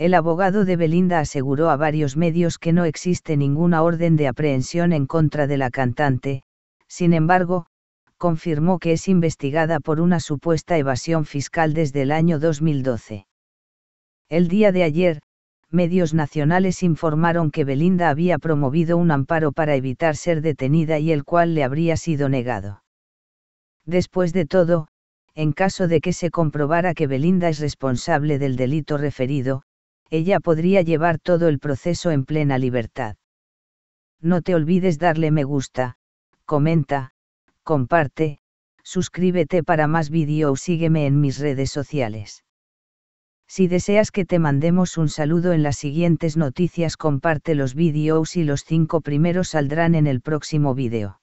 El abogado de Belinda aseguró a varios medios que no existe ninguna orden de aprehensión en contra de la cantante, sin embargo, confirmó que es investigada por una supuesta evasión fiscal desde el año 2012. El día de ayer, medios nacionales informaron que Belinda había promovido un amparo para evitar ser detenida y el cual le habría sido negado. Después de todo, en caso de que se comprobara que Belinda es responsable del delito referido, ella podría llevar todo el proceso en plena libertad. No te olvides darle me gusta, comenta, comparte, suscríbete para más vídeos. o sígueme en mis redes sociales. Si deseas que te mandemos un saludo en las siguientes noticias comparte los vídeos y los cinco primeros saldrán en el próximo vídeo.